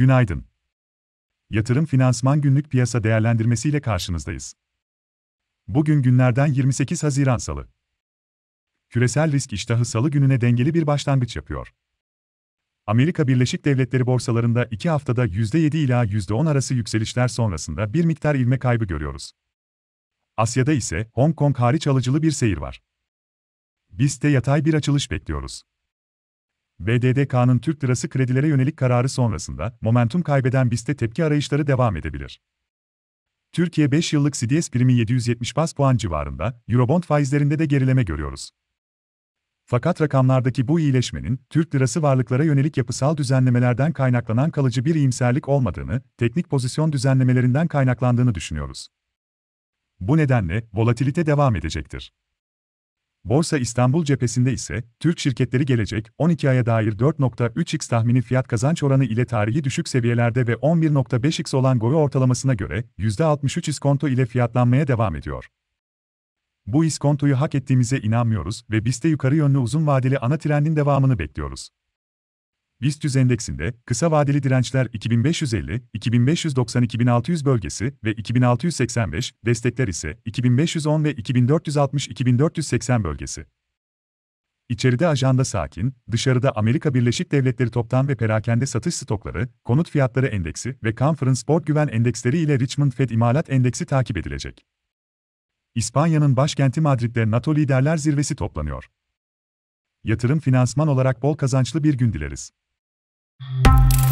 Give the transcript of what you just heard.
Günaydın. Yatırım Finansman Günlük Piyasa Değerlendirmesi ile karşınızdayız. Bugün günlerden 28 Haziran Salı. Küresel risk iştahı Salı gününe dengeli bir başlangıç yapıyor. Amerika Birleşik Devletleri borsalarında 2 haftada %7 ila %10 arası yükselişler sonrasında bir miktar ilme kaybı görüyoruz. Asya'da ise Hong Kong hariç alıcılı bir seyir var. BIST'te yatay bir açılış bekliyoruz. BDDK'nın Türk lirası kredilere yönelik kararı sonrasında momentum kaybeden biste tepki arayışları devam edebilir. Türkiye 5 yıllık CDS primi 770 bas puan civarında, Eurobond faizlerinde de gerileme görüyoruz. Fakat rakamlardaki bu iyileşmenin, Türk lirası varlıklara yönelik yapısal düzenlemelerden kaynaklanan kalıcı bir iyimserlik olmadığını, teknik pozisyon düzenlemelerinden kaynaklandığını düşünüyoruz. Bu nedenle volatilite devam edecektir. Borsa İstanbul cephesinde ise, Türk şirketleri gelecek 12 aya dair 4.3x tahmini fiyat kazanç oranı ile tarihi düşük seviyelerde ve 11.5x olan GOVE ortalamasına göre %63 iskonto ile fiyatlanmaya devam ediyor. Bu iskontoyu hak ettiğimize inanmıyoruz ve BIST'te yukarı yönlü uzun vadeli ana trendin devamını bekliyoruz. BIST endeksinde kısa vadeli dirençler 2550, 2590, 2600 bölgesi ve 2685, destekler ise 2510 ve 2460, 2480 bölgesi. İçeride ajanda sakin, dışarıda Amerika Birleşik Devletleri toptan ve perakende satış stokları, konut fiyatları endeksi ve Conference Board güven endeksleri ile Richmond Fed imalat endeksi takip edilecek. İspanya'nın başkenti Madrid'de NATO Liderler Zirvesi toplanıyor. Yatırım finansman olarak bol kazançlı bir gün dileriz. Música